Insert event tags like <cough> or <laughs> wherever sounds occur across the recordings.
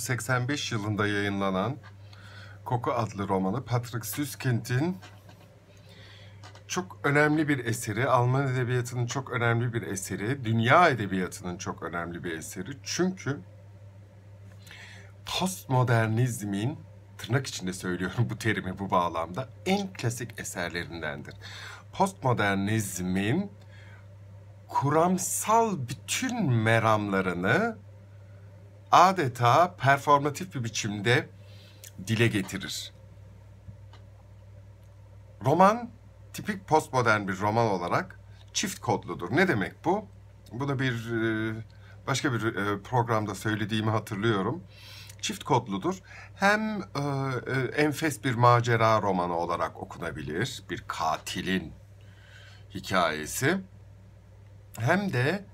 1985 yılında yayınlanan Koku adlı romanı Patrick Süskind'in çok önemli bir eseri, Alman edebiyatının çok önemli bir eseri, dünya edebiyatının çok önemli bir eseri. Çünkü postmodernizmin tırnak içinde söylüyorum bu terimi bu bağlamda en klasik eserlerindendir. Postmodernizmin kuramsal bütün meramlarını adeta performatif bir biçimde dile getirir. Roman tipik postmodern bir roman olarak çift kodludur. Ne demek bu? Bunu bir e, başka bir e, programda söylediğimi hatırlıyorum. Çift kodludur. Hem e, enfes bir macera romanı olarak okunabilir, bir katilin hikayesi. Hem de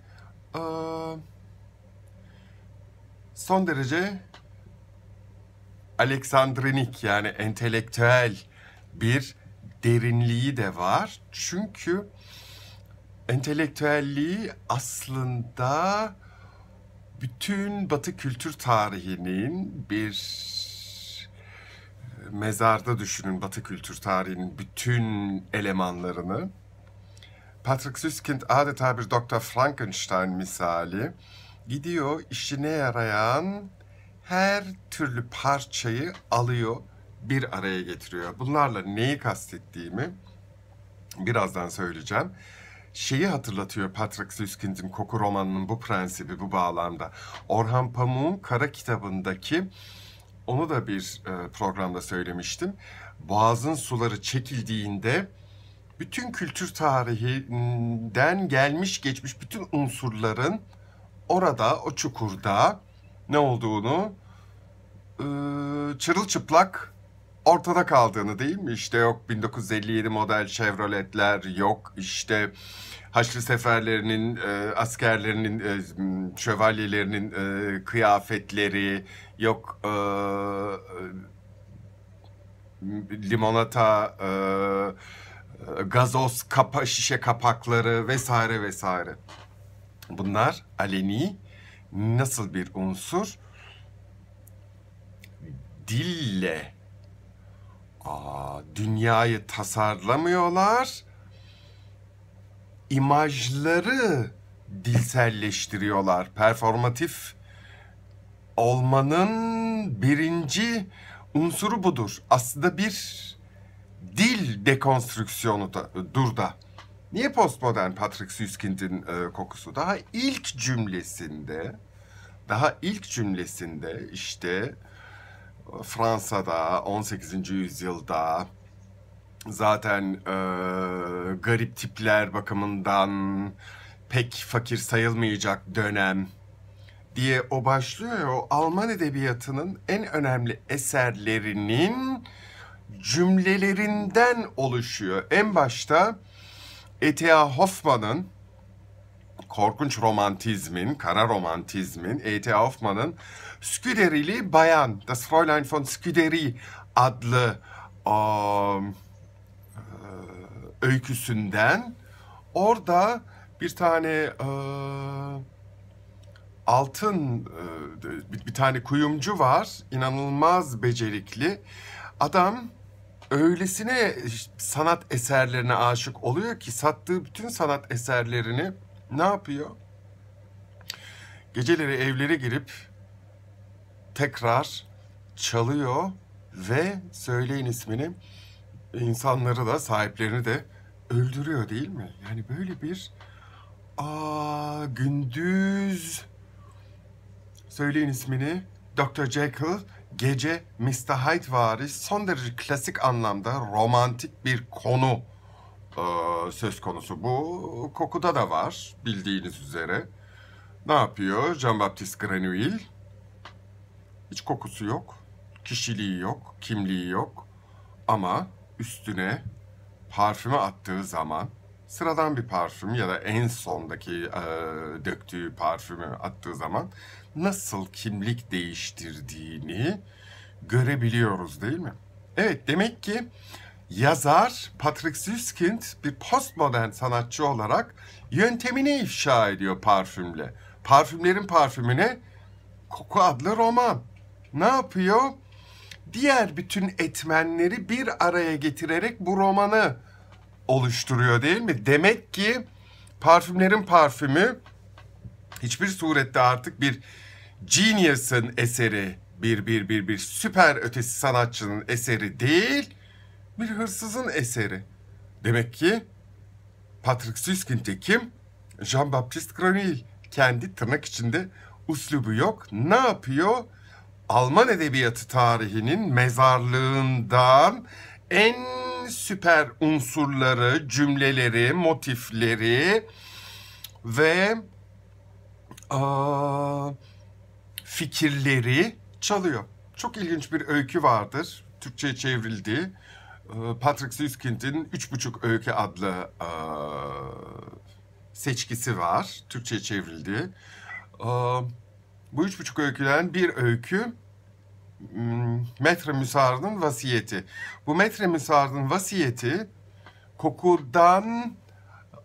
son derece aleksandrinik yani entelektüel bir derinliği de var. Çünkü entelektüelliği aslında bütün Batı kültür tarihinin bir e, mezarda düşünün Batı kültür tarihinin bütün elemanlarını. Patrick Süskind adeta bir Dr. Frankenstein misali gidiyor işine yarayan her türlü parçayı alıyor, bir araya getiriyor. Bunlarla neyi kastettiğimi birazdan söyleyeceğim. Şeyi hatırlatıyor Patrick Süskind'in koku romanının bu prensibi bu bağlamda. Orhan Pamuk'un Kara kitabındaki onu da bir e, programda söylemiştim. Boğazın suları çekildiğinde bütün kültür tarihinden gelmiş geçmiş bütün unsurların orada, o çukurda ne olduğunu e, çırılçıplak ortada kaldığını değil mi? İşte yok 1957 model Chevrolet'ler, yok işte Haçlı seferlerinin, askerlerinin, şövalyelerinin kıyafetleri, yok limonata, gazoz kapa, şişe kapakları vesaire vesaire. Bunlar aleni nasıl bir unsur? Dille Aa, dünyayı tasarlamıyorlar. İmajları dilselleştiriyorlar. Performatif olmanın birinci unsuru budur. Aslında bir dil dekonstrüksiyonu da, dur da. Niye postmodern Patrick Süskind'in e, kokusu? Daha ilk cümlesinde, daha ilk cümlesinde işte e, Fransa'da 18. yüzyılda zaten e, garip tipler bakımından pek fakir sayılmayacak dönem diye o başlıyor ya o Alman edebiyatının en önemli eserlerinin cümlelerinden oluşuyor. En başta E.T.A. Hoffman'ın korkunç romantizmin, kara romantizmin, E.T.A. Hoffman'ın Sküderili Bayan, Das Fräulein von Sküderi adlı um, e, öyküsünden orada bir tane um, altın e, bir, bir tane kuyumcu var inanılmaz becerikli adam öylesine sanat eserlerine aşık oluyor ki sattığı bütün sanat eserlerini ne yapıyor? Geceleri evlere girip tekrar çalıyor ve söyleyin ismini insanları da sahiplerini de öldürüyor değil mi? Yani böyle bir aa, gündüz söyleyin ismini Dr. Jekyll gece Hyde müstahitvari son derece klasik anlamda romantik bir konu e, söz konusu. Bu kokuda da var bildiğiniz üzere. Ne yapıyor Jean-Baptiste Grenouille? Hiç kokusu yok, kişiliği yok, kimliği yok. Ama üstüne parfümü attığı zaman sıradan bir parfüm ya da en sondaki e, döktüğü parfümü attığı zaman nasıl kimlik değiştirdiğini görebiliyoruz değil mi? Evet demek ki yazar Patrick Süskind bir postmodern sanatçı olarak yöntemini ifşa ediyor parfümle. Parfümlerin parfümüne Koku adlı roman. Ne yapıyor? Diğer bütün etmenleri bir araya getirerek bu romanı oluşturuyor değil mi? Demek ki parfümlerin parfümü hiçbir surette artık bir Genius'ın eseri bir bir bir bir süper ötesi sanatçının eseri değil, bir hırsızın eseri. Demek ki Patrick Süskind kim? Jean-Baptiste Granil. Kendi tırnak içinde uslubu yok. Ne yapıyor? Alman edebiyatı tarihinin mezarlığından en süper unsurları, cümleleri, motifleri ve aa, fikirleri çalıyor. Çok ilginç bir öykü vardır. Türkçe'ye çevrildi. Ee, Patrick Süskind'in Üç Buçuk Öykü adlı e, seçkisi var. Türkçe'ye çevrildi. Ee, bu üç buçuk öyküden bir öykü hmm, Metre Müsard'ın vasiyeti. Bu Metre Müsard'ın vasiyeti kokudan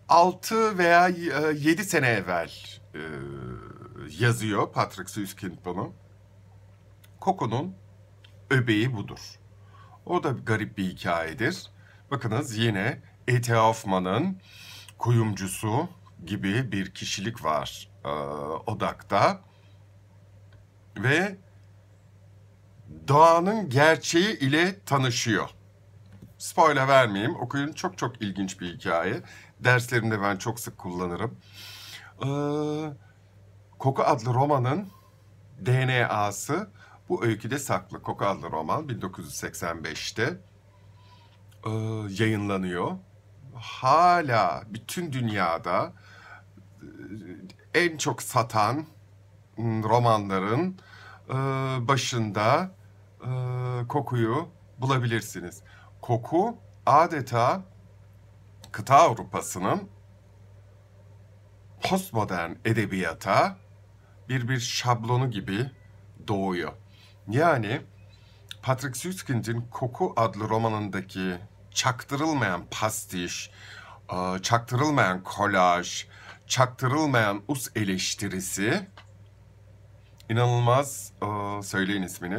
altı veya e, yedi sene evvel e, yazıyor Patrick Süskind bunu. Koko'nun öbeği budur. O da garip bir hikayedir. Bakınız yine E.T. Hoffman'ın kuyumcusu gibi bir kişilik var e, odakta. Ve doğanın gerçeği ile tanışıyor. Spoiler vermeyeyim. Okuyun çok çok ilginç bir hikaye. Derslerimde ben çok sık kullanırım. Eee Koku adlı romanın DNA'sı bu öyküde saklı. Koku adlı roman 1985'te e, yayınlanıyor. Hala bütün dünyada e, en çok satan romanların e, başında e, kokuyu bulabilirsiniz. Koku adeta kıta Avrupa'sının postmodern edebiyata bir bir şablonu gibi doğuyor. Yani Patrick Süskind'in Koku adlı romanındaki çaktırılmayan pastiş, e, çaktırılmayan kolaj, çaktırılmayan us eleştirisi inanılmaz e, söyleyin ismini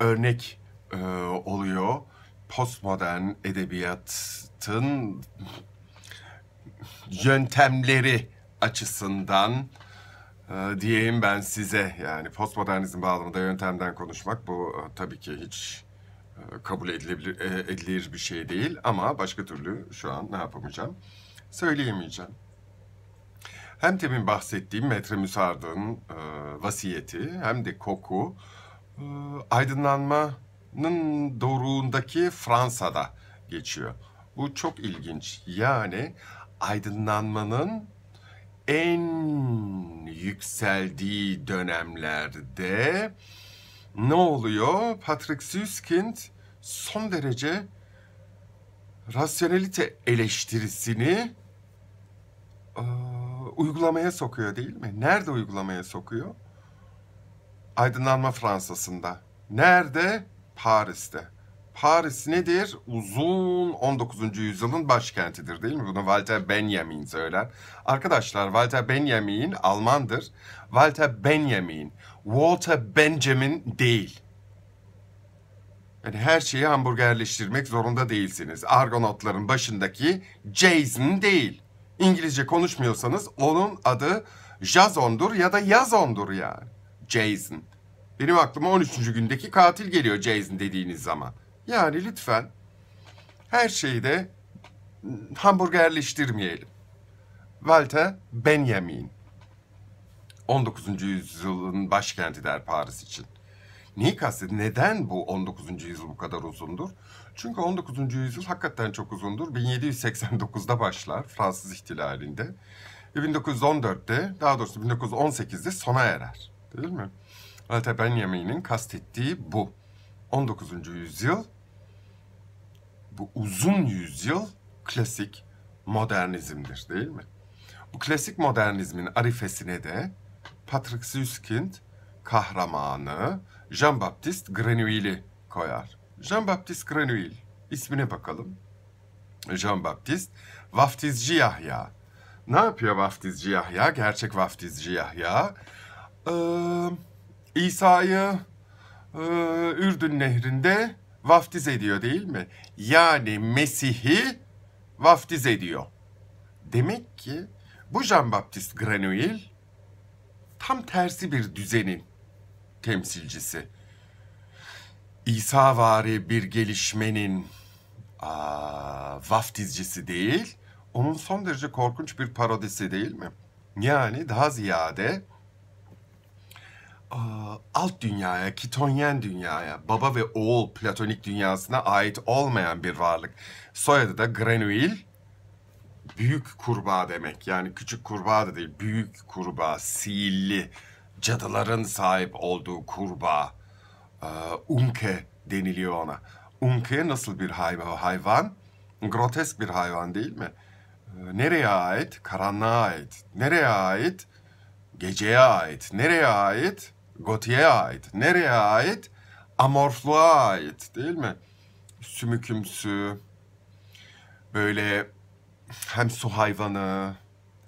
örnek e, oluyor postmodern edebiyatın yöntemleri açısından ee, diyeyim ben size yani postmodernizm bağlamında yöntemden konuşmak bu e, tabii ki hiç e, kabul edilebilir e, edilir bir şey değil ama başka türlü şu an ne yapamayacağım söyleyemeyeceğim. Hem temin bahsettiğim Metre Müsard'ın e, vasiyeti hem de koku e, aydınlanmanın doğruğundaki Fransa'da geçiyor. Bu çok ilginç. Yani aydınlanmanın en yükseldiği dönemlerde ne oluyor? Patrick Süskind son derece rasyonelite eleştirisini e, uygulamaya sokuyor değil mi? Nerede uygulamaya sokuyor? Aydınlanma Fransa'sında. Nerede? Paris'te. Paris nedir? Uzun 19. yüzyılın başkentidir değil mi? Bunu Walter Benjamin söyler. Arkadaşlar Walter Benjamin Almandır. Walter Benjamin, Walter Benjamin değil. Yani her şeyi hamburgerleştirmek zorunda değilsiniz. Argonautların başındaki Jason değil. İngilizce konuşmuyorsanız onun adı Jason'dur ya da Yazon'dur yani. Jason. Benim aklıma 13. gündeki katil geliyor Jason dediğiniz zaman. Yani lütfen her şeyi de hamburgerleştirmeyelim. Walter Benjamin 19. yüzyılın başkenti der Paris için. Neyi kastediyor? Neden bu 19. yüzyıl bu kadar uzundur? Çünkü 19. yüzyıl hakikaten çok uzundur. 1789'da başlar Fransız ihtilalinde. Ve 1914'te daha doğrusu 1918'de sona erer. Değil mi? Walter Benjamin'in kastettiği bu. 19. yüzyıl bu uzun yüzyıl klasik modernizmdir değil mi? Bu klasik modernizmin arifesine de Patrick Süskind kahramanı Jean-Baptiste Grenouille'i koyar. Jean-Baptiste Grenouille ismine bakalım. Jean-Baptiste vaftizci Yahya. Ne yapıyor vaftizci Yahya? Gerçek vaftizci Yahya. Ee, İsa'yı e, Ürdün nehrinde vaftiz ediyor değil mi? Yani Mesih'i vaftiz ediyor. Demek ki bu Jean-Baptiste Grenouille tam tersi bir düzenin temsilcisi. İsa vari bir gelişmenin aa, vaftizcisi değil, onun son derece korkunç bir parodisi değil mi? Yani daha ziyade alt dünyaya, kitonyen dünyaya, baba ve oğul platonik dünyasına ait olmayan bir varlık. Soyadı da Grenouille, büyük kurbağa demek. Yani küçük kurbağa da değil, büyük kurbağa, sihirli, cadıların sahip olduğu kurbağa. unke deniliyor ona. Unke nasıl bir hayvan? Grotesk bir hayvan değil mi? Ee, nereye ait? Karanlığa ait. Nereye ait? Geceye ait. Nereye ait? Gotiye ait. Nereye ait? Amorfluğa ait değil mi? Sümükümsü, böyle hem su hayvanı,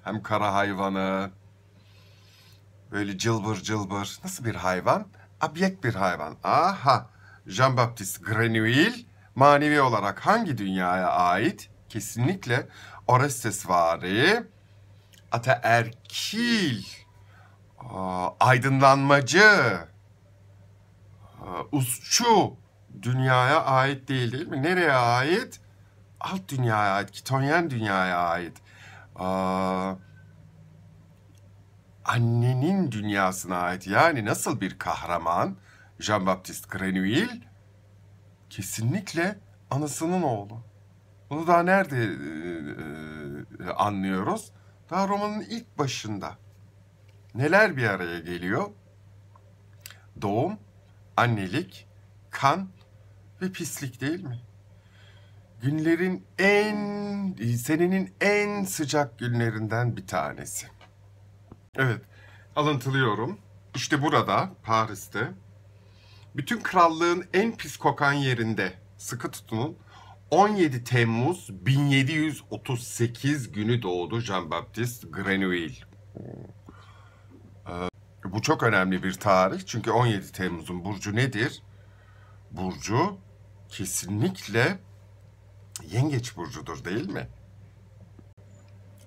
hem kara hayvanı, böyle cılbır cılbır. Nasıl bir hayvan? Abyek bir hayvan. Aha, Jean-Baptiste Grenouille manevi olarak hangi dünyaya ait? Kesinlikle Orestes vari, Erkil aydınlanmacı, Aa, usçu dünyaya ait değil değil mi? Nereye ait? Alt dünyaya ait, kitonyen dünyaya ait. annenin dünyasına ait. Yani nasıl bir kahraman? Jean-Baptiste Grenouille kesinlikle anasının oğlu. Bunu daha nerede e, e, e anlıyoruz? Daha romanın ilk başında neler bir araya geliyor? Doğum, annelik, kan ve pislik değil mi? Günlerin en, senenin en sıcak günlerinden bir tanesi. Evet, alıntılıyorum. İşte burada, Paris'te, bütün krallığın en pis kokan yerinde sıkı tutunun 17 Temmuz 1738 günü doğdu Jean-Baptiste Grenouille. Bu çok önemli bir tarih. Çünkü 17 Temmuz'un burcu nedir? Burcu kesinlikle yengeç burcudur değil mi?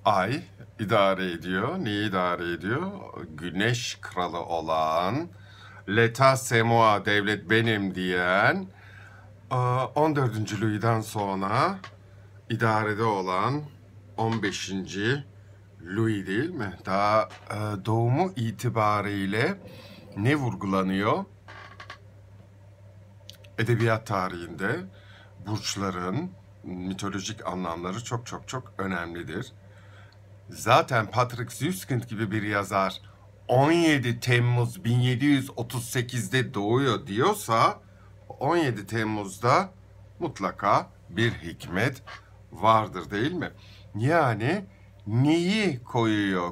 Ay idare ediyor. Neyi idare ediyor? Güneş kralı olan Leta Semoa devlet benim diyen 14. E, Louis'den sonra idarede olan 15. Louis değil mi? Daha e, doğumu itibariyle ne vurgulanıyor? Edebiyat tarihinde burçların mitolojik anlamları çok çok çok önemlidir. Zaten Patrick Süskind gibi bir yazar 17 Temmuz 1738'de doğuyor diyorsa 17 Temmuz'da mutlaka bir hikmet vardır değil mi? Yani neyi koyuyor?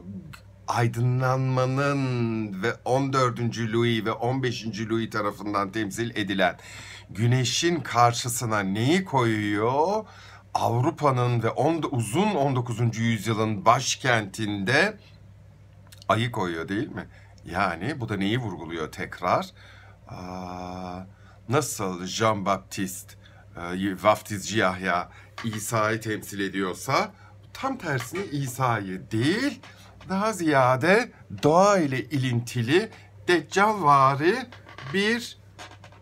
Aydınlanmanın ve 14. Louis ve 15. Louis tarafından temsil edilen güneşin karşısına neyi koyuyor? Avrupa'nın ve on, uzun 19. yüzyılın başkentinde ayı koyuyor değil mi? Yani bu da neyi vurguluyor tekrar? Aa, nasıl Jean-Baptiste, e, vaftizci Yahya İsa'yı temsil ediyorsa Tam tersini İsa'yı değil, daha ziyade doğa ile ilintili, deccalvari bir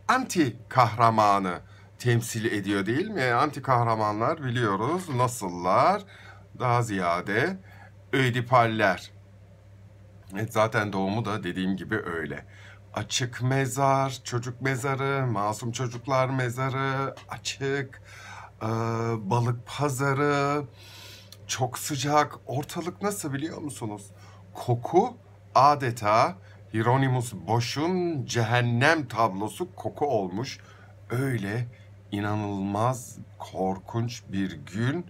anti kahramanı temsil ediyor değil mi? Anti kahramanlar biliyoruz nasıllar? Daha ziyade ödipaller. Evet, zaten doğumu da dediğim gibi öyle. Açık mezar, çocuk mezarı, masum çocuklar mezarı, açık, e, balık pazarı, çok sıcak. Ortalık nasıl biliyor musunuz? Koku adeta Hieronymus Bosch'un cehennem tablosu koku olmuş. Öyle inanılmaz korkunç bir gün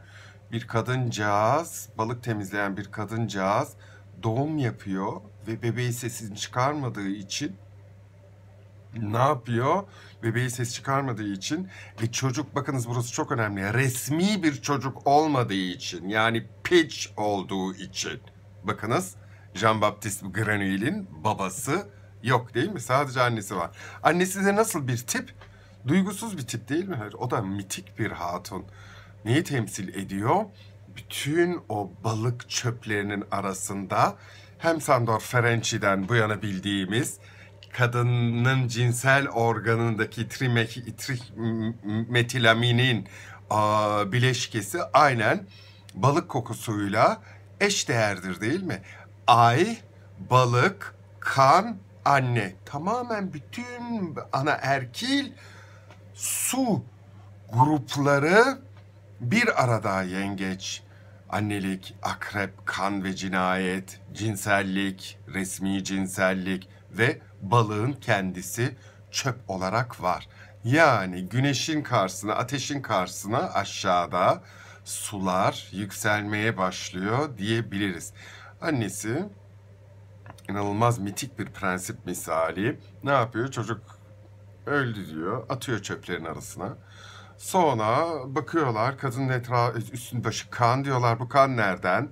bir kadıncağız, balık temizleyen bir kadıncağız doğum yapıyor ve bebeği sesini çıkarmadığı için ne yapıyor? Bebeği ses çıkarmadığı için ve çocuk bakınız burası çok önemli. Resmi bir çocuk olmadığı için yani pitch olduğu için. Bakınız Jean-Baptiste Grenouille'in babası yok değil mi? Sadece annesi var. Annesi de nasıl bir tip? Duygusuz bir tip değil mi? Hayır, o da mitik bir hatun. Neyi temsil ediyor? Bütün o balık çöplerinin arasında hem Sandor Ferenci'den bu yana bildiğimiz kadının cinsel organındaki trimetilaminin a, bileşkesi aynen balık kokusuyla eş değerdir değil mi? Ay, balık, kan, anne. Tamamen bütün ana erkil su grupları bir arada yengeç. Annelik, akrep, kan ve cinayet, cinsellik, resmi cinsellik ve balığın kendisi çöp olarak var. Yani güneşin karşısına, ateşin karşısına aşağıda sular yükselmeye başlıyor diyebiliriz. Annesi inanılmaz mitik bir prensip misali ne yapıyor? Çocuk öldü diyor, atıyor çöplerin arasına. Sonra bakıyorlar kadının etrafı üstün başı kan diyorlar bu kan nereden?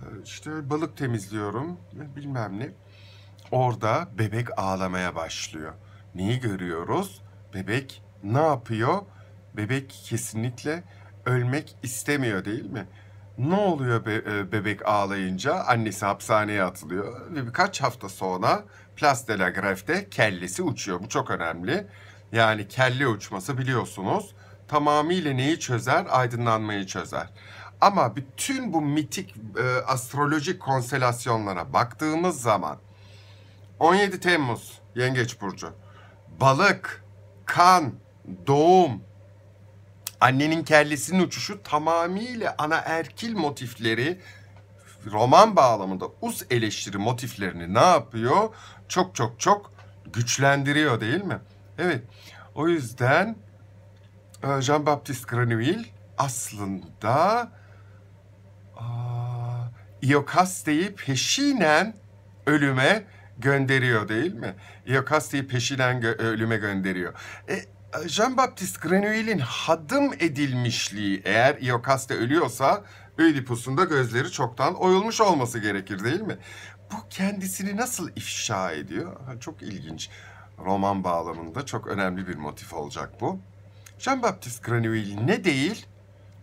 Ee, işte balık temizliyorum bilmem ne. Orada bebek ağlamaya başlıyor. Neyi görüyoruz? Bebek ne yapıyor? Bebek kesinlikle ölmek istemiyor değil mi? Ne oluyor be- e, bebek ağlayınca? Annesi hapishaneye atılıyor ve birkaç hafta sonra Place de la Grève'de kellesi uçuyor. Bu çok önemli. Yani kelle uçması biliyorsunuz tamamıyla neyi çözer? Aydınlanmayı çözer. Ama bütün bu mitik e, astrolojik konselasyonlara baktığımız zaman 17 Temmuz Yengeç Burcu. Balık, kan, doğum, annenin kellesinin uçuşu tamamıyla ana erkil motifleri roman bağlamında us eleştiri motiflerini ne yapıyor? Çok çok çok güçlendiriyor değil mi? Evet. O yüzden e, Jean-Baptiste Granville aslında e, Iokaste'yi peşinen ölüme gönderiyor değil mi? Iocaste'yi peşinen gö e, ölüme gönderiyor. E, Jean-Baptiste Grenouille'in hadım edilmişliği eğer Iocaste ölüyorsa Ödipus'un da gözleri çoktan oyulmuş olması gerekir değil mi? Bu kendisini nasıl ifşa ediyor? Çok ilginç. Roman bağlamında çok önemli bir motif olacak bu. Jean-Baptiste Grenouille ne değil?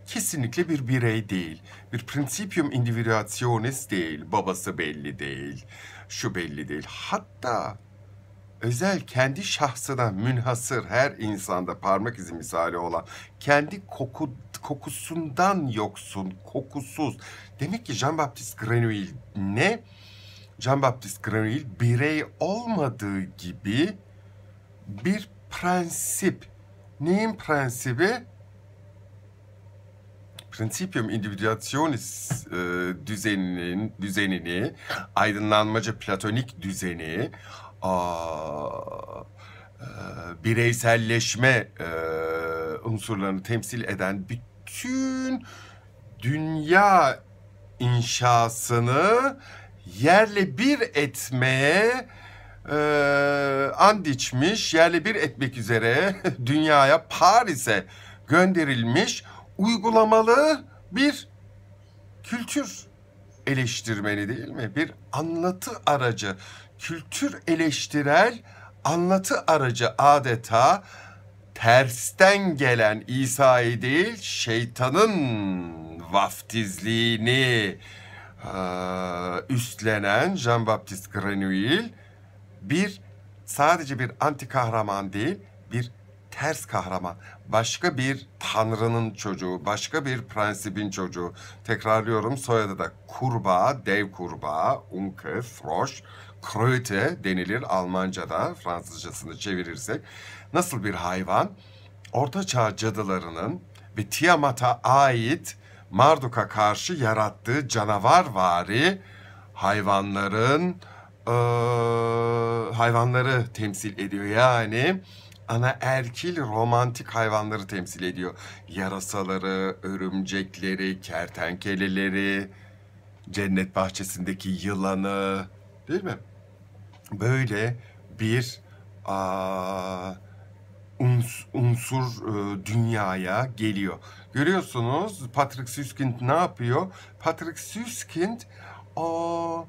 Kesinlikle bir birey değil. Bir principium individuationis değil. Babası belli değil şu belli değil. Hatta özel kendi şahsına münhasır her insanda parmak izi misali olan kendi koku, kokusundan yoksun, kokusuz. Demek ki Jean-Baptiste Grenouille ne? Jean-Baptiste Grenouille birey olmadığı gibi bir prensip. Neyin prensibi? Principium Individuationis e, düzeninin düzenini, aydınlanmacı platonik düzeni, a, e, bireyselleşme e, unsurlarını temsil eden bütün dünya inşasını yerle bir etmeye e, and içmiş, yerle bir etmek üzere <laughs> dünyaya Paris'e gönderilmiş uygulamalı bir kültür eleştirmeni değil mi? Bir anlatı aracı. Kültür eleştirel anlatı aracı adeta tersten gelen İsa'yı değil şeytanın vaftizliğini e, üstlenen Jean-Baptiste Grenouille bir sadece bir anti kahraman değil bir ters kahraman başka bir tanrının çocuğu, başka bir prensibin çocuğu. Tekrarlıyorum soyadı da kurbağa, dev kurbağa, unke, frosch, kröte denilir Almanca'da, Fransızcasını çevirirsek. Nasıl bir hayvan? Orta Çağ cadılarının ve Tiamat'a ait Marduk'a karşı yarattığı canavarvari hayvanların e, hayvanları temsil ediyor. Yani ana erkil romantik hayvanları temsil ediyor. Yarasaları, örümcekleri, kertenkeleleri, cennet bahçesindeki yılanı değil mi? Böyle bir aa, uns, unsur e, dünyaya geliyor. Görüyorsunuz Patrick Süskind ne yapıyor? Patrick Süskind o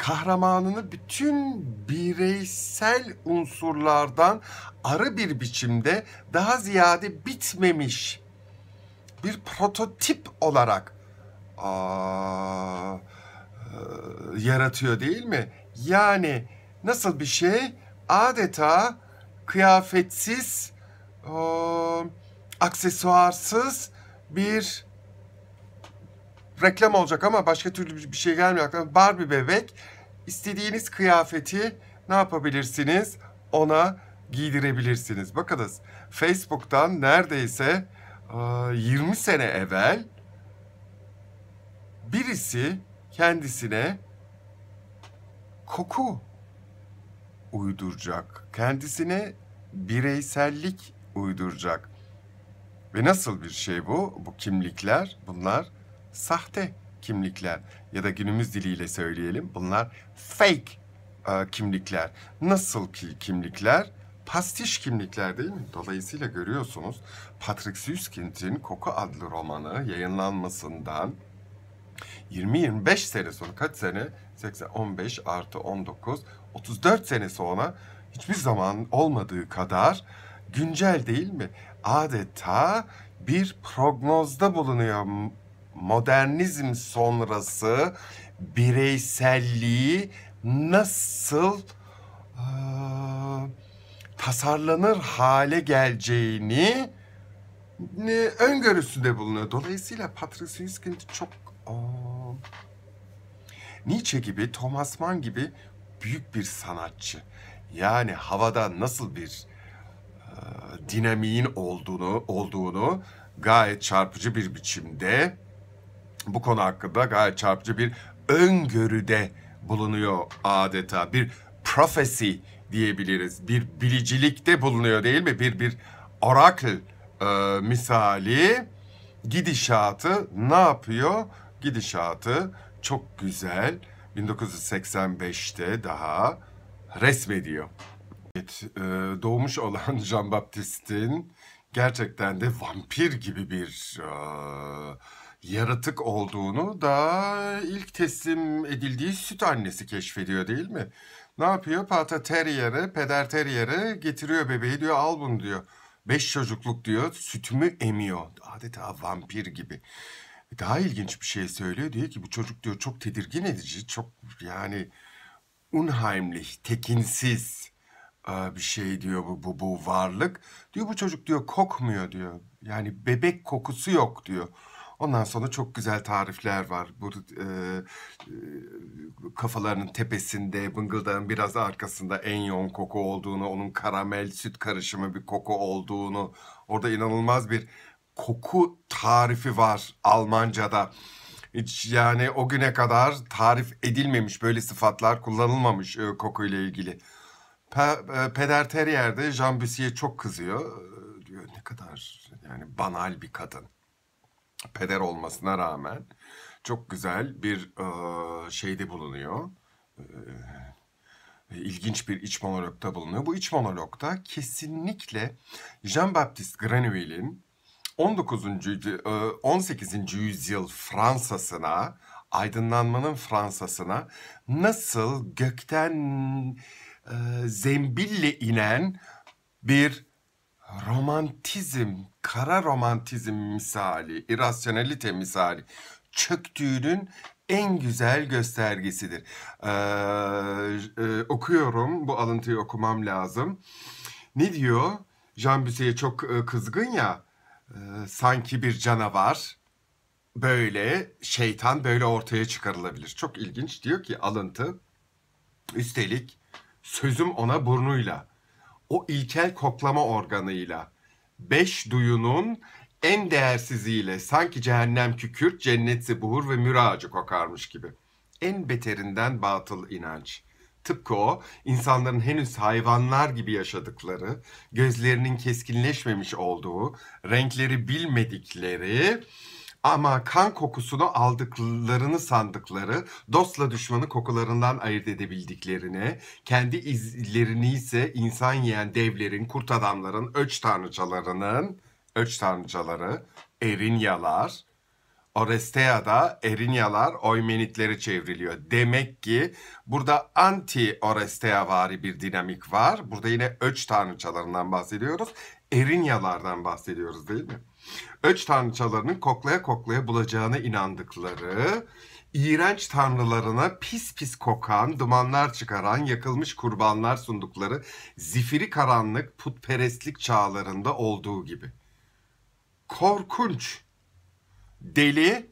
kahramanını bütün bireysel unsurlardan arı bir biçimde daha ziyade bitmemiş bir prototip olarak aa, e, yaratıyor değil mi? Yani nasıl bir şey? Adeta kıyafetsiz, o, e, aksesuarsız bir reklam olacak ama başka türlü bir şey gelmiyor aklıma. Barbie bebek istediğiniz kıyafeti ne yapabilirsiniz? Ona giydirebilirsiniz. Bakınız Facebook'tan neredeyse 20 sene evvel birisi kendisine koku uyduracak. Kendisine bireysellik uyduracak. Ve nasıl bir şey bu? Bu kimlikler, bunlar sahte kimlikler ya da günümüz diliyle söyleyelim bunlar fake e, kimlikler. Nasıl ki kimlikler? Pastiş kimlikler değil mi? Dolayısıyla görüyorsunuz Patrick Süskind'in Koku adlı romanı yayınlanmasından 20-25 sene sonra kaç sene? 80, 15 artı 19, 34 sene sonra hiçbir zaman olmadığı kadar güncel değil mi? Adeta bir prognozda bulunuyor modernizm sonrası bireyselliği nasıl tasarlanır hale geleceğini e, öngörüsünde bulunuyor. Dolayısıyla Patrice Hiskins çok Nietzsche gibi, Thomas Mann gibi büyük bir sanatçı. Yani havada nasıl bir e, dinamiğin olduğunu olduğunu gayet çarpıcı bir biçimde bu konu hakkında gayet çarpıcı bir öngörüde bulunuyor adeta. Bir prophecy diyebiliriz. Bir bilicilikte bulunuyor değil mi? Bir bir oracle e, misali gidişatı ne yapıyor? Gidişatı çok güzel 1985'te daha resmediyor. Evet, e, doğmuş olan <laughs> Jean Baptiste'in gerçekten de vampir gibi bir e, yaratık olduğunu da ilk teslim edildiği süt annesi keşfediyor değil mi? Ne yapıyor? Pata Terrier'e, Peder Terrier'e getiriyor bebeği diyor al bunu diyor. Beş çocukluk diyor sütümü emiyor. Adeta vampir gibi. Daha ilginç bir şey söylüyor diyor ki bu çocuk diyor çok tedirgin edici, çok yani unheimlich, tekinsiz e, bir şey diyor bu, bu, bu varlık. Diyor bu çocuk diyor kokmuyor diyor. Yani bebek kokusu yok diyor. Ondan sonra çok güzel tarifler var. Bu e, e, kafalarının tepesinde, bıngıldağın biraz arkasında en yoğun koku olduğunu, onun karamel süt karışımı bir koku olduğunu. Orada inanılmaz bir koku tarifi var Almanca'da. Hiç yani o güne kadar tarif edilmemiş böyle sıfatlar kullanılmamış e, kokuyla ilgili. Pe, e, Peder Terrier'de Jean Bussier çok kızıyor. E, diyor ne kadar yani banal bir kadın peder olmasına rağmen çok güzel bir e, şeyde bulunuyor. E, ilginç bir iç monologda bulunuyor. Bu iç monologda kesinlikle Jean-Baptiste Grenouille'in 19. 18. yüzyıl Fransa'sına, aydınlanmanın Fransa'sına nasıl gökten e, zembille inen bir romantizm, kara romantizm misali, irrasyonelite misali çöktüğünün en güzel göstergesidir. Ee, e, okuyorum, bu alıntıyı okumam lazım. Ne diyor? Jean Büse'ye çok e, kızgın ya, e, sanki bir canavar böyle, şeytan böyle ortaya çıkarılabilir. Çok ilginç diyor ki alıntı, üstelik sözüm ona burnuyla o ilkel koklama organıyla beş duyunun en değersiziyle sanki cehennem kükürt, cennet zibuhur ve müracı kokarmış gibi. En beterinden batıl inanç. Tıpkı o insanların henüz hayvanlar gibi yaşadıkları, gözlerinin keskinleşmemiş olduğu, renkleri bilmedikleri, ama kan kokusunu aldıklarını sandıkları dostla düşmanı kokularından ayırt edebildiklerine, kendi izlerini ise insan yiyen devlerin, kurt adamların, öç tanrıçalarının, öç tanrıçaları, Erinyalar, Orestea'da Erinyalar Oymenitleri çevriliyor. Demek ki burada anti Orestea vari bir dinamik var. Burada yine öç tanrıçalarından bahsediyoruz. Erinyalardan bahsediyoruz değil mi? Öç tanrıçalarının koklaya koklaya bulacağına inandıkları, iğrenç tanrılarına pis pis kokan, dumanlar çıkaran, yakılmış kurbanlar sundukları zifiri karanlık putperestlik çağlarında olduğu gibi. Korkunç, deli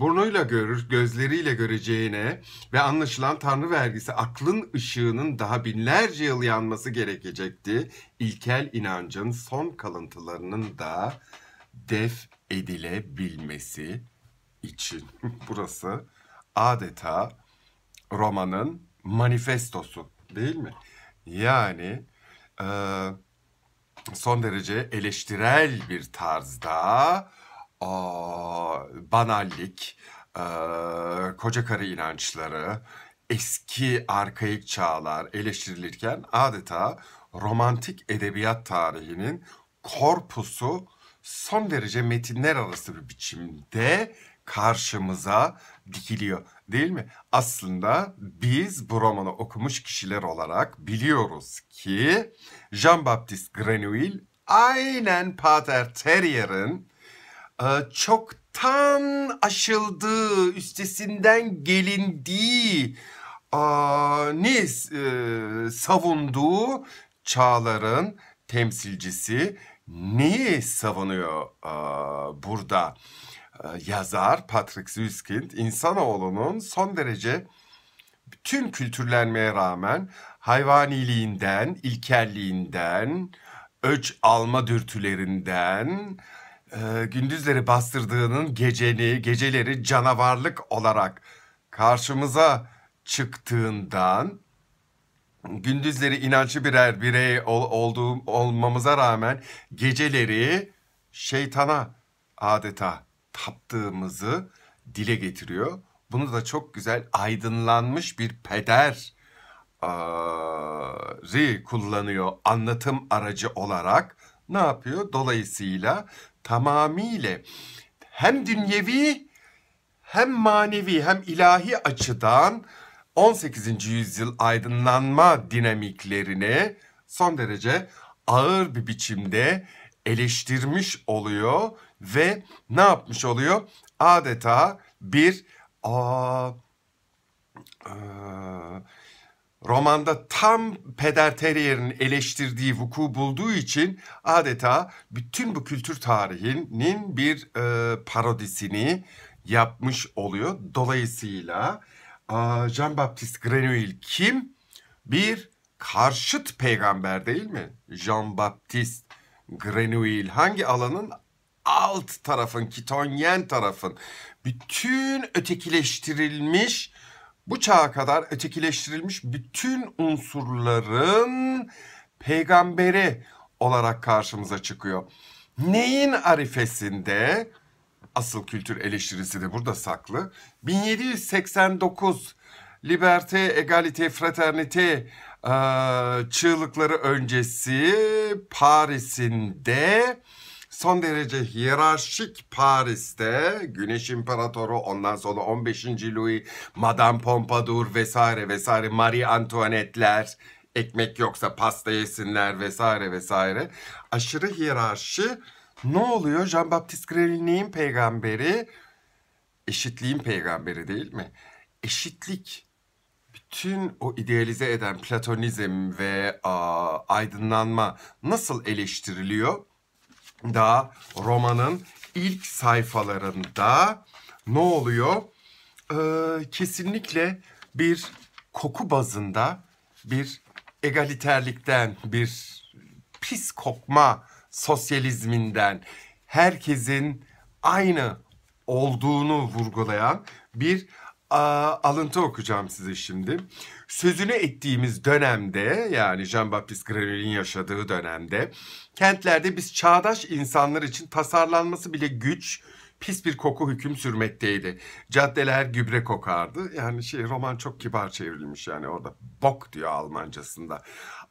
burnuyla görür, gözleriyle göreceğine ve anlaşılan tanrı vergisi aklın ışığının daha binlerce yıl yanması gerekecekti. İlkel inancın son kalıntılarının da def edilebilmesi için. <laughs> Burası adeta romanın manifestosu değil mi? Yani son derece eleştirel bir tarzda aa, banallik, aa, koca karı inançları, eski arkaik çağlar eleştirilirken adeta romantik edebiyat tarihinin korpusu son derece metinler arası bir biçimde karşımıza dikiliyor değil mi? Aslında biz bu romanı okumuş kişiler olarak biliyoruz ki Jean-Baptiste Grenouille aynen Pater Terrier'in ee, çoktan aşıldığı, üstesinden gelindiği, ne e, savunduğu çağların temsilcisi neyi savunuyor burada? Ee, yazar Patrick Süskind insanoğlunun son derece tüm kültürlenmeye rağmen hayvaniliğinden, ilkelliğinden, öç alma dürtülerinden, e, gündüzleri bastırdığının geceni, geceleri canavarlık olarak karşımıza çıktığından gündüzleri inançlı birer birey ol, olduğum olmamıza rağmen geceleri şeytana adeta taptığımızı dile getiriyor. Bunu da çok güzel aydınlanmış bir peder ri kullanıyor anlatım aracı olarak. Ne yapıyor? Dolayısıyla tamamiyle hem dünyevi hem manevi hem ilahi açıdan 18. yüzyıl aydınlanma dinamiklerini son derece ağır bir biçimde eleştirmiş oluyor ve ne yapmış oluyor? Adeta bir aa, aa, romanda tam Peder Terrier'in eleştirdiği vuku bulduğu için adeta bütün bu kültür tarihinin bir e, parodisini yapmış oluyor. Dolayısıyla e, Jean-Baptiste Grenouille kim? Bir karşıt peygamber değil mi? Jean-Baptiste Grenouille hangi alanın alt tarafın, kitonyen tarafın bütün ötekileştirilmiş bu çağa kadar ötekileştirilmiş bütün unsurların peygamberi olarak karşımıza çıkıyor. Neyin arifesinde asıl kültür eleştirisi de burada saklı. 1789 Liberté, Egalité, Fraternité çığlıkları öncesi Paris'inde son derece hiyerarşik Paris'te Güneş İmparatoru ondan sonra 15. Louis, Madame Pompadour vesaire vesaire Marie Antoinette'ler ekmek yoksa pasta yesinler vesaire vesaire aşırı hiyerarşi ne oluyor? Jean-Baptiste Grenel'in peygamberi eşitliğin peygamberi değil mi? Eşitlik bütün o idealize eden platonizm ve a, aydınlanma nasıl eleştiriliyor? da romanın ilk sayfalarında ne oluyor? Ee, kesinlikle bir koku bazında bir egaliterlikten, bir pis kokma sosyalizminden, herkesin aynı olduğunu vurgulayan bir a, alıntı okuyacağım size şimdi sözünü ettiğimiz dönemde yani Jean-Baptiste Grenel'in yaşadığı dönemde kentlerde biz çağdaş insanlar için tasarlanması bile güç, pis bir koku hüküm sürmekteydi. Caddeler gübre kokardı. Yani şey roman çok kibar çevrilmiş yani orada bok diyor Almancasında.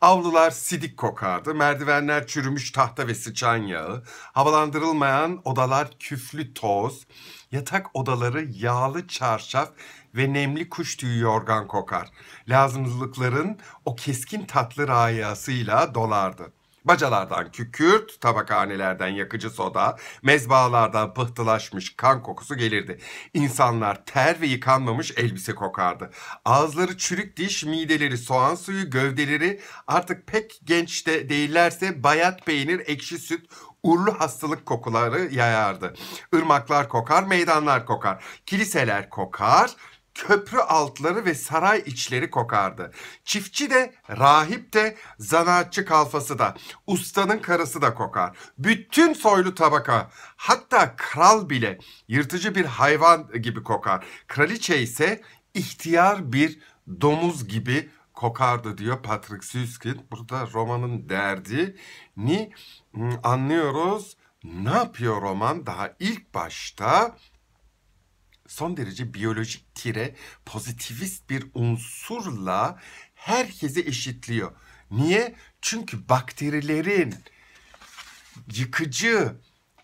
Avlular sidik kokardı. Merdivenler çürümüş tahta ve sıçan yağı. Havalandırılmayan odalar küflü toz. Yatak odaları yağlı çarşaf ve nemli kuş tüyü yorgan kokar. Lazımlılıkların o keskin tatlı rayasıyla dolardı. Bacalardan kükürt, tabakhanelerden yakıcı soda, mezbalardan pıhtılaşmış kan kokusu gelirdi. İnsanlar ter ve yıkanmamış elbise kokardı. Ağızları çürük diş, mideleri soğan suyu, gövdeleri artık pek genç de değillerse bayat peynir, ekşi süt, urlu hastalık kokuları yayardı. Irmaklar kokar, meydanlar kokar, kiliseler kokar, köprü altları ve saray içleri kokardı. Çiftçi de, rahip de, zanaatçı kalfası da, ustanın karısı da kokar. Bütün soylu tabaka, hatta kral bile yırtıcı bir hayvan gibi kokar. Kraliçe ise ihtiyar bir domuz gibi kokardı diyor Patrick Süskind. Burada romanın derdini hmm, anlıyoruz. Ne yapıyor roman? Daha ilk başta son derece biyolojik tire pozitivist bir unsurla herkese eşitliyor. Niye? Çünkü bakterilerin yıkıcı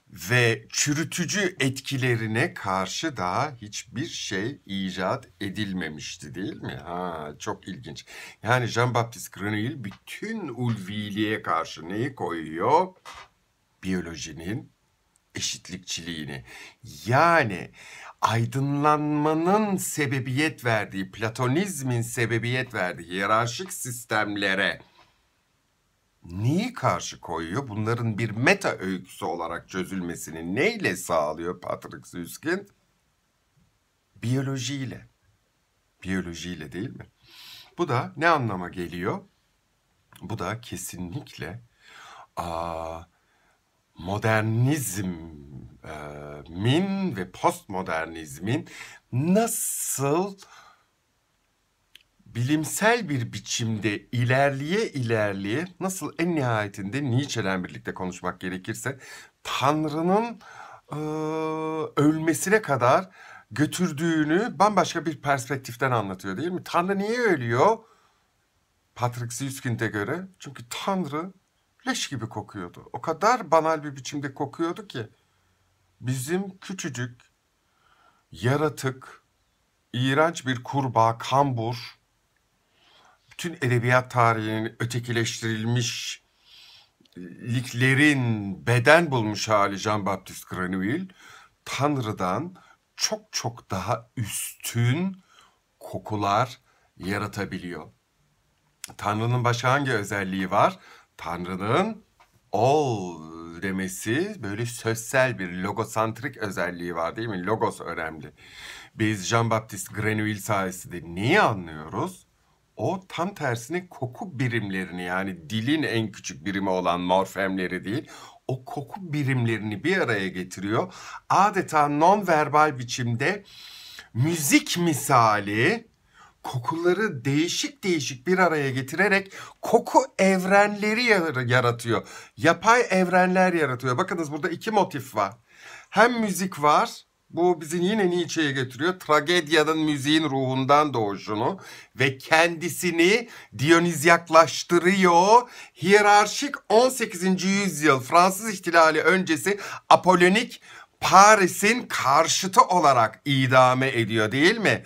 ve çürütücü etkilerine karşı daha hiçbir şey icat edilmemişti değil mi? Ha, çok ilginç. Yani Jean-Baptiste Grenouille bütün ulviliğe karşı neyi koyuyor? Biyolojinin eşitlikçiliğini. Yani aydınlanmanın sebebiyet verdiği, platonizmin sebebiyet verdiği hiyerarşik sistemlere neyi karşı koyuyor? Bunların bir meta öyküsü olarak çözülmesini neyle sağlıyor Patrick Süskind? Biyolojiyle. Biyolojiyle değil mi? Bu da ne anlama geliyor? Bu da kesinlikle aa, modernizm e, min ve postmodernizmin nasıl bilimsel bir biçimde ilerleye ilerleye nasıl en nihayetinde Nietzsche'den birlikte konuşmak gerekirse Tanrı'nın e, ölmesine kadar götürdüğünü bambaşka bir perspektiften anlatıyor değil mi? Tanrı niye ölüyor? Patrick Süskind'e göre çünkü Tanrı leş gibi kokuyordu. O kadar banal bir biçimde kokuyordu ki bizim küçücük, yaratık, iğrenç bir kurbağa, kambur, bütün edebiyat tarihinin ötekileştirilmiş e, liklerin beden bulmuş hali Jean-Baptiste Granville, Tanrı'dan çok çok daha üstün kokular yaratabiliyor. Tanrı'nın başka hangi özelliği var? Tanrı'nın Ol demesi böyle sözsel bir logosantrik özelliği var değil mi? Logos önemli. Biz Jean-Baptiste Grenouille sayesinde neyi anlıyoruz? O tam tersine koku birimlerini yani dilin en küçük birimi olan morfemleri değil, o koku birimlerini bir araya getiriyor. Adeta nonverbal biçimde müzik misali kokuları değişik değişik bir araya getirerek koku evrenleri yaratıyor. Yapay evrenler yaratıyor. Bakınız burada iki motif var. Hem müzik var. Bu bizi yine Nietzsche'ye getiriyor? Tragedyanın müziğin ruhundan doğuşunu ve kendisini Dionizyaklaştırıyor. Hiyerarşik 18. yüzyıl Fransız ihtilali öncesi Apolonik Paris'in karşıtı olarak idame ediyor değil mi?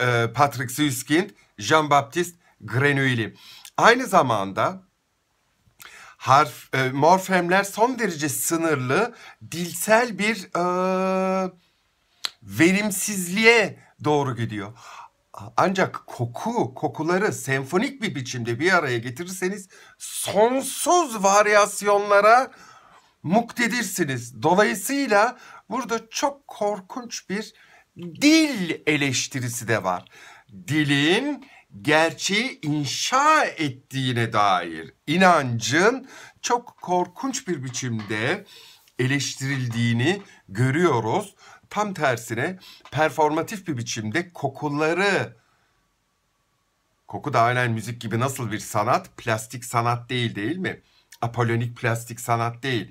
E, Patrick Süskind, Jean-Baptiste Grenouille. Aynı zamanda harf e, morfemler son derece sınırlı dilsel bir e, verimsizliğe doğru gidiyor. Ancak koku, kokuları senfonik bir biçimde bir araya getirirseniz sonsuz varyasyonlara muktedirsiniz. Dolayısıyla Burada çok korkunç bir dil eleştirisi de var. Dilin gerçeği inşa ettiğine dair inancın çok korkunç bir biçimde eleştirildiğini görüyoruz. Tam tersine performatif bir biçimde kokuları koku da aynen müzik gibi nasıl bir sanat? Plastik sanat değil değil mi? Apolonik plastik sanat değil.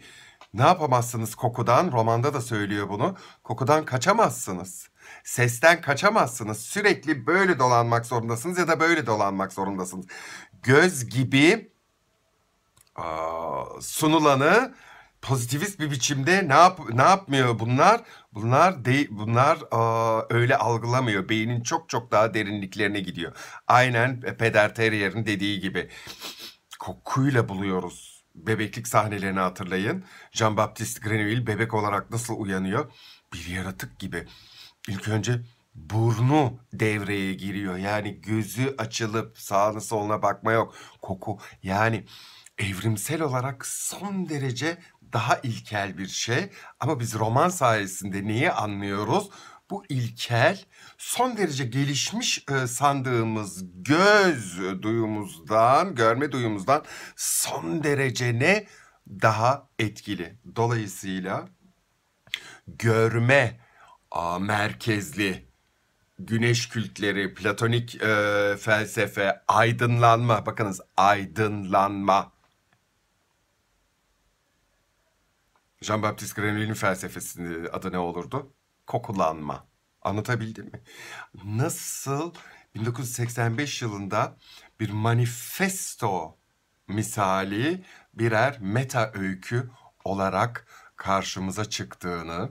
Ne yapamazsınız kokudan? Romanda da söylüyor bunu. Kokudan kaçamazsınız. Sesten kaçamazsınız. Sürekli böyle dolanmak zorundasınız ya da böyle dolanmak zorundasınız. Göz gibi aa, sunulanı pozitivist bir biçimde ne yap ne yapmıyor bunlar? Bunlar de bunlar aa, öyle algılamıyor. Beynin çok çok daha derinliklerine gidiyor. Aynen e, Peder Terrier'in dediği gibi kokuyla buluyoruz bebeklik sahnelerini hatırlayın. Jean-Baptiste Grenouille bebek olarak nasıl uyanıyor? Bir yaratık gibi. İlk önce burnu devreye giriyor. Yani gözü açılıp sağına soluna bakma yok. Koku yani evrimsel olarak son derece daha ilkel bir şey. Ama biz roman sayesinde neyi anlıyoruz? bu ilkel, son derece gelişmiş e, sandığımız göz duyumuzdan, görme duyumuzdan son derece ne daha etkili. Dolayısıyla görme a, merkezli güneş kültleri, platonik e, felsefe, aydınlanma. Bakınız aydınlanma. Jean-Baptiste Grenouille'in felsefesinin adı ne olurdu? kokulanma. Anlatabildim mi? Nasıl 1985 yılında bir manifesto misali birer meta öykü olarak karşımıza çıktığını,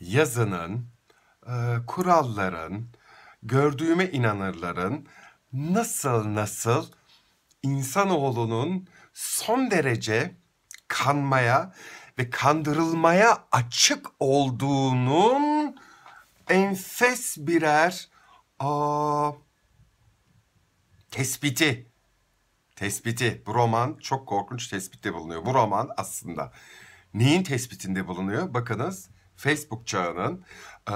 yazının, e, kuralların, gördüğüme inanırların nasıl nasıl insanoğlunun son derece kanmaya ve kandırılmaya açık olduğunun enfes birer aa, tespiti tespiti bu roman çok korkunç tespitte bulunuyor. Bu roman aslında neyin tespitinde bulunuyor? Bakınız Facebook çağının e,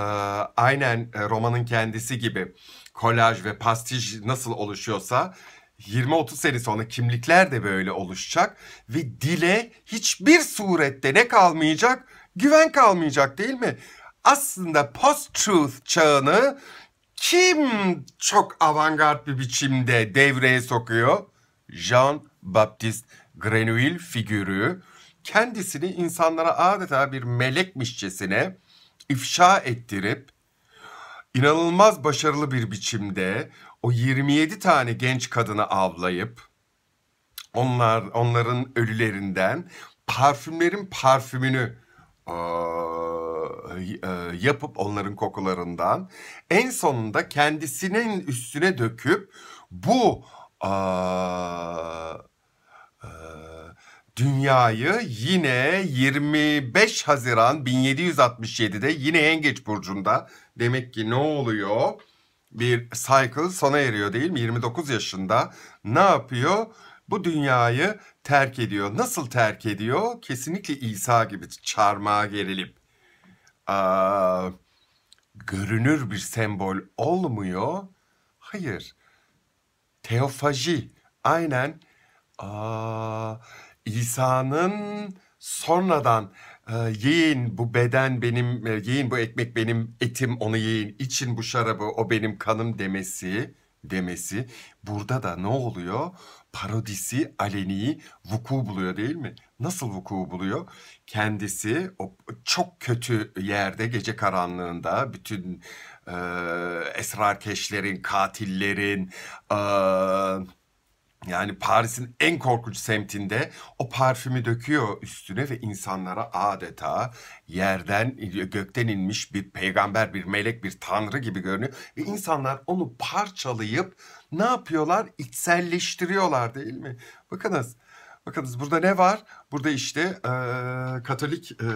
aynen e, romanın kendisi gibi kolaj ve pastiş nasıl oluşuyorsa 20-30 sene sonra kimlikler de böyle oluşacak ve dile hiçbir surette ne kalmayacak? Güven kalmayacak değil mi? aslında post-truth çağını kim çok avantgard bir biçimde devreye sokuyor? Jean-Baptiste Grenouille figürü kendisini insanlara adeta bir melekmişçesine ifşa ettirip inanılmaz başarılı bir biçimde o 27 tane genç kadını avlayıp onlar onların ölülerinden parfümlerin parfümünü ee, e, yapıp onların kokularından en sonunda kendisinin üstüne döküp bu e, e, dünyayı yine 25 Haziran 1767'de yine Yengeç Burcu'nda demek ki ne oluyor? Bir cycle sona eriyor değil mi? 29 yaşında ne yapıyor? Bu dünyayı terk ediyor. Nasıl terk ediyor? Kesinlikle İsa gibi çarmıha gerilip aa, görünür bir sembol olmuyor. Hayır. Teofaji aynen İsa'nın sonradan ee, yiyin bu beden benim, e, yiyin bu ekmek benim etim onu yiyin, için bu şarabı o benim kanım demesi demesi. Burada da ne oluyor? parodisi aleni vuku buluyor değil mi? Nasıl vuku buluyor? Kendisi o çok kötü yerde gece karanlığında bütün e, esrarkeşlerin, katillerin, e, yani Paris'in en korkunç semtinde o parfümü döküyor üstüne ve insanlara adeta yerden gökten inmiş bir peygamber, bir melek, bir tanrı gibi görünüyor. Ve insanlar onu parçalayıp ne yapıyorlar? İçselleştiriyorlar değil mi? Bakınız. Bakınız burada ne var? Burada işte e, Katolik e,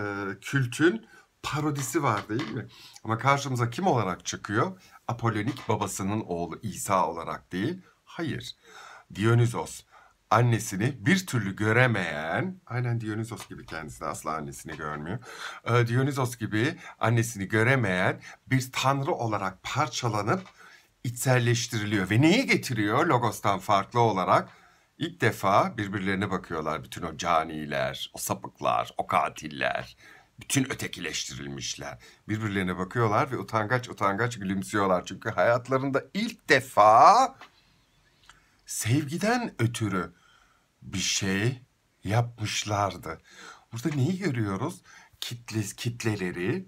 kültün parodisi var değil mi? Ama karşımıza kim olarak çıkıyor? Apolonik babasının oğlu İsa olarak değil. Hayır. Dionizos annesini bir türlü göremeyen, aynen Dionizos gibi kendisi asla annesini görmüyor. Dionizos gibi annesini göremeyen bir tanrı olarak parçalanıp içselleştiriliyor. Ve neyi getiriyor Logos'tan farklı olarak? İlk defa birbirlerine bakıyorlar bütün o caniler, o sapıklar, o katiller, bütün ötekileştirilmişler. Birbirlerine bakıyorlar ve utangaç utangaç gülümsüyorlar. Çünkü hayatlarında ilk defa sevgiden ötürü bir şey yapmışlardı. Burada neyi görüyoruz? Kitles, kitleleri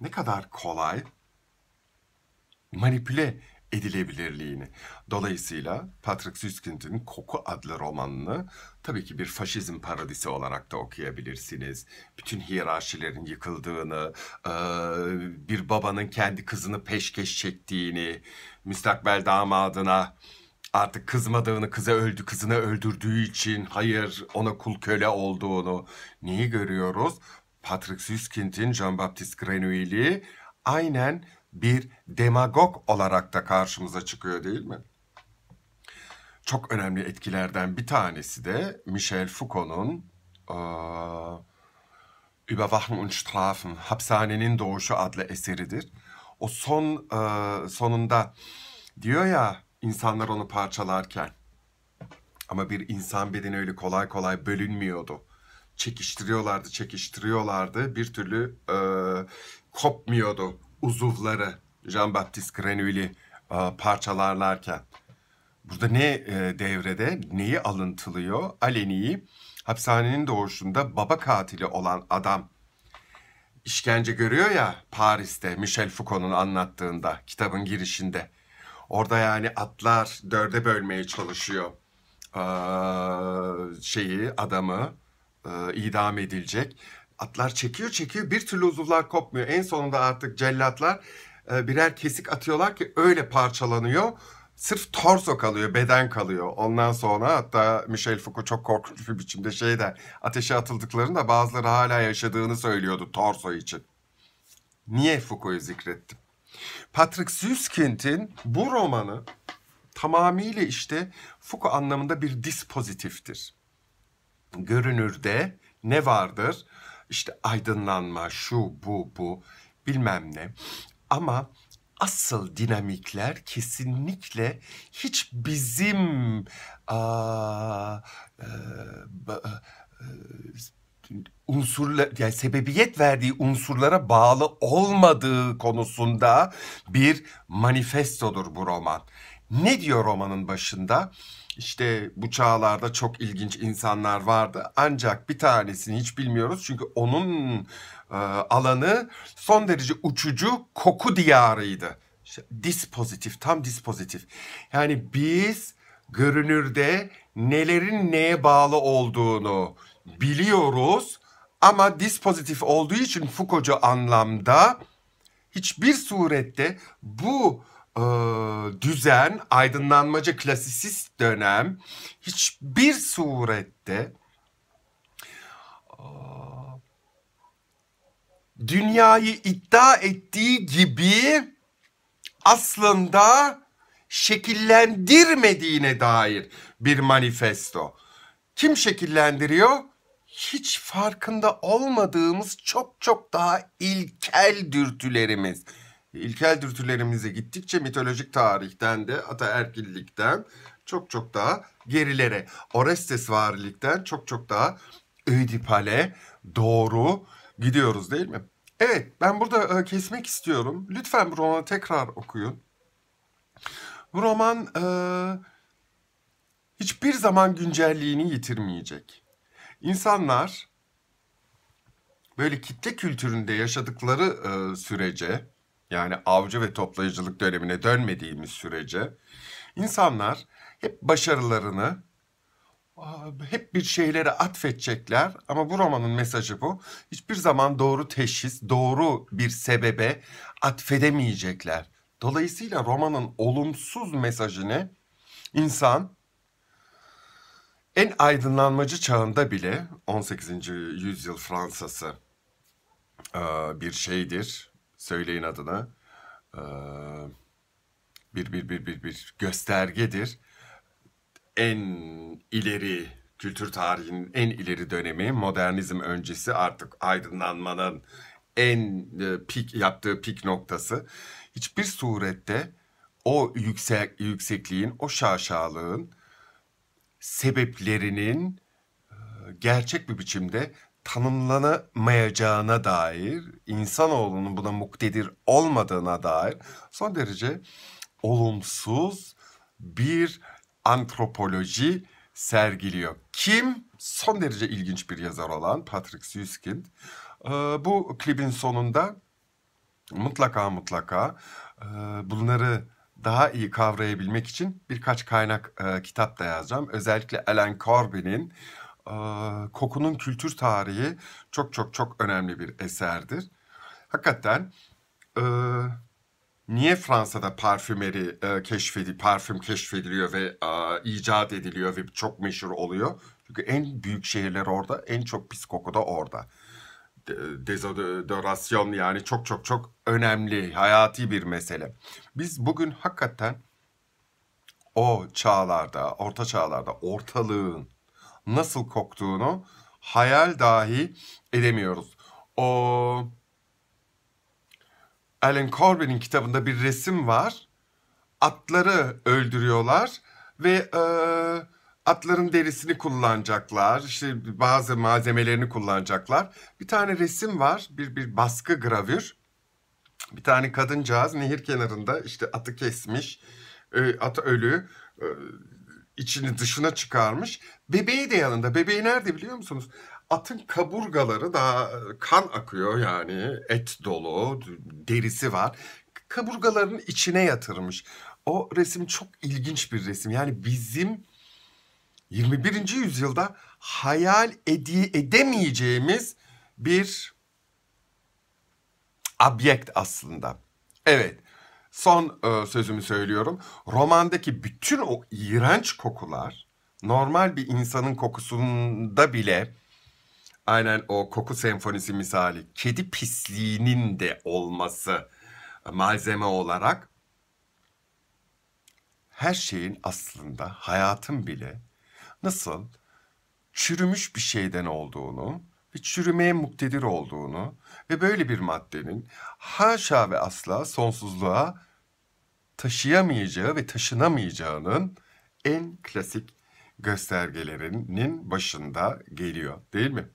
ne kadar kolay manipüle edilebilirliğini. Dolayısıyla Patrick Süskind'in Koku adlı romanını tabii ki bir faşizm paradisi olarak da okuyabilirsiniz. Bütün hiyerarşilerin yıkıldığını, e, bir babanın kendi kızını peşkeş çektiğini, müstakbel damadına artık kızmadığını, kıza öldü, kızını öldürdüğü için hayır ona kul köle olduğunu neyi görüyoruz? Patrick Süskind'in Jean-Baptiste Grenouille'i aynen bir demagog olarak da karşımıza çıkıyor değil mi? Çok önemli etkilerden bir tanesi de Michel Foucault'un e, und Strafen, Hapishanenin Doğuşu adlı eseridir. O son e, sonunda diyor ya insanlar onu parçalarken ama bir insan bedeni öyle kolay kolay bölünmüyordu. Çekiştiriyorlardı, çekiştiriyorlardı. Bir türlü e, kopmuyordu uzuvları Jean-Baptiste Grenouille'i e, parçalarlarken burada ne e, devrede neyi alıntılıyor? Aleni'yi hapishanenin doğuşunda baba katili olan adam işkence görüyor ya Paris'te Michel Foucault'un anlattığında kitabın girişinde. Orada yani atlar dörde bölmeye çalışıyor ee, şeyi adamı e, idam edilecek atlar çekiyor çekiyor bir türlü uzuvlar kopmuyor. En sonunda artık cellatlar e, birer kesik atıyorlar ki öyle parçalanıyor. Sırf torso kalıyor, beden kalıyor. Ondan sonra hatta Michel Foucault çok korkunç bir biçimde şeyde Ateşe atıldıklarında bazıları hala yaşadığını söylüyordu torso için. Niye Foucault'u zikrettim? Patrick Süskind'in bu romanı tamamıyla işte Foucault anlamında bir dispozitiftir. Görünürde ne vardır? işte aydınlanma, şu, bu, bu bilmem ne. Ama asıl dinamikler kesinlikle hiç bizim aa, e, e, unsurla yani sebebiyet verdiği unsurlara bağlı olmadığı konusunda bir manifestodur bu roman. Ne diyor romanın başında? İşte bu çağlarda çok ilginç insanlar vardı. Ancak bir tanesini hiç bilmiyoruz çünkü onun e, alanı son derece uçucu koku diyarıydı. İşte dispozitif, tam dispozitif. Yani biz görünürde nelerin neye bağlı olduğunu biliyoruz ama dispozitif olduğu için Foucault'cu anlamda hiçbir surette bu e, düzen, aydınlanmacı klasisist dönem hiçbir surette e, dünyayı iddia ettiği gibi aslında şekillendirmediğine dair bir manifesto. Kim şekillendiriyor? Hiç farkında olmadığımız çok çok daha ilkel dürtülerimiz ilkel dürtülerimize gittikçe mitolojik tarihten de ataerkillikten çok çok daha gerilere, Orestes varlıktan çok çok daha Ödipale doğru gidiyoruz değil mi? Evet ben burada e, kesmek istiyorum. Lütfen bu romanı tekrar okuyun. Bu roman e, hiçbir zaman güncelliğini yitirmeyecek. İnsanlar böyle kitle kültüründe yaşadıkları e, sürece yani avcı ve toplayıcılık dönemine dönmediğimiz sürece insanlar hep başarılarını hep bir şeylere atfedecekler ama bu romanın mesajı bu. Hiçbir zaman doğru teşhis, doğru bir sebebe atfedemeyecekler. Dolayısıyla romanın olumsuz mesajını insan en aydınlanmacı çağında bile 18. yüzyıl Fransası e, bir şeydir söyleyin adını. bir, bir, bir, bir, bir göstergedir. En ileri kültür tarihinin en ileri dönemi modernizm öncesi artık aydınlanmanın en pik yaptığı pik noktası. Hiçbir surette o yüksek yüksekliğin, o şaşalığın sebeplerinin gerçek bir biçimde tanımlanamayacağına dair, insanoğlunun buna muktedir olmadığına dair son derece olumsuz bir antropoloji sergiliyor. Kim? Son derece ilginç bir yazar olan Patrick Süskind. Ee, bu klibin sonunda mutlaka mutlaka e, bunları daha iyi kavrayabilmek için birkaç kaynak e, kitap da yazacağım. Özellikle Alan Corbin'in kokunun kültür tarihi çok çok çok önemli bir eserdir. Hakikaten e, niye Fransa'da parfümeri e, keşfedi, parfüm keşfediliyor ve e, icat ediliyor ve çok meşhur oluyor? Çünkü en büyük şehirler orada, en çok pis koku da orada. dezodorasyon yani çok çok çok önemli, hayati bir mesele. Biz bugün hakikaten o çağlarda, orta çağlarda ortalığın nasıl koktuğunu hayal dahi edemiyoruz. O Alan Corbin'in kitabında bir resim var. Atları öldürüyorlar ve e, atların derisini kullanacaklar. İşte bazı malzemelerini kullanacaklar. Bir tane resim var. Bir bir baskı gravür. Bir tane kadıncağız nehir kenarında işte atı kesmiş. E, atı ölü. E, içini dışına çıkarmış. Bebeği de yanında. Bebeği nerede biliyor musunuz? Atın kaburgaları daha e, kan akıyor yani et dolu, derisi var. Kaburgaların içine yatırmış. O resim çok ilginç bir resim. Yani bizim 21. yüzyılda hayal ede edemeyeceğimiz bir abyekt aslında. Evet son e, sözümü söylüyorum. Romandaki bütün o iğrenç kokular normal bir insanın kokusunda bile aynen o koku senfonisi misali kedi pisliğinin de olması malzeme olarak her şeyin aslında hayatın bile nasıl çürümüş bir şeyden olduğunu ve çürümeye muktedir olduğunu ve böyle bir maddenin haşa ve asla sonsuzluğa taşıyamayacağı ve taşınamayacağının en klasik göstergelerinin başında geliyor değil mi?